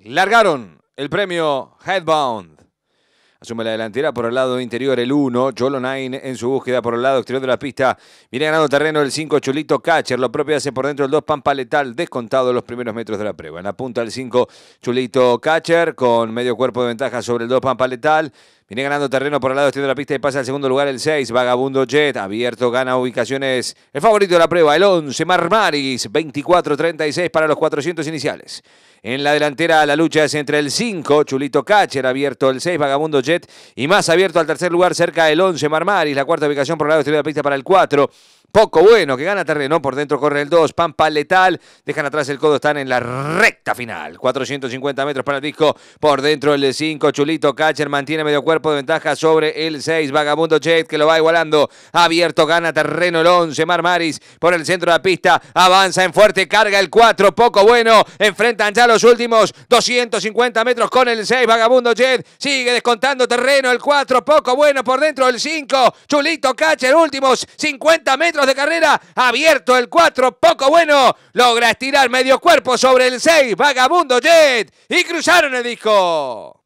Largaron el premio Headbound. Asume la delantera por el lado interior el 1, Jolo Nine en su búsqueda por el lado exterior de la pista. Viene ganando terreno el 5, Chulito Catcher. Lo propio hace por dentro el 2, Pampa Letal, descontado los primeros metros de la prueba. En la punta el 5, Chulito Catcher, con medio cuerpo de ventaja sobre el 2, Pampa Letal. Viene ganando terreno por el lado exterior de la pista y pasa al segundo lugar el 6, Vagabundo Jet. Abierto, gana ubicaciones. El favorito de la prueba, el 11, Marmaris, 24-36 para los 400 iniciales. En la delantera la lucha es entre el 5, Chulito Cacher, abierto el 6, Vagabundo Jet. Y más abierto al tercer lugar cerca el 11, Marmaris. La cuarta ubicación por el lado exterior de la pista para el 4 poco bueno, que gana terreno, por dentro corre el 2, Pampa letal, dejan atrás el codo, están en la recta final, 450 metros para el disco, por dentro el 5, Chulito Catcher mantiene medio cuerpo de ventaja sobre el 6, Vagabundo Jet que lo va igualando, abierto, gana terreno el 11, Maris. por el centro de la pista, avanza en fuerte, carga el 4, poco bueno, enfrentan ya los últimos 250 metros con el 6, Vagabundo Jet sigue descontando terreno el 4, poco bueno por dentro el 5, Chulito Catcher últimos 50 metros de carrera. Abierto el 4, poco bueno. Logra estirar medio cuerpo sobre el 6. Vagabundo Jet. Y cruzaron el disco.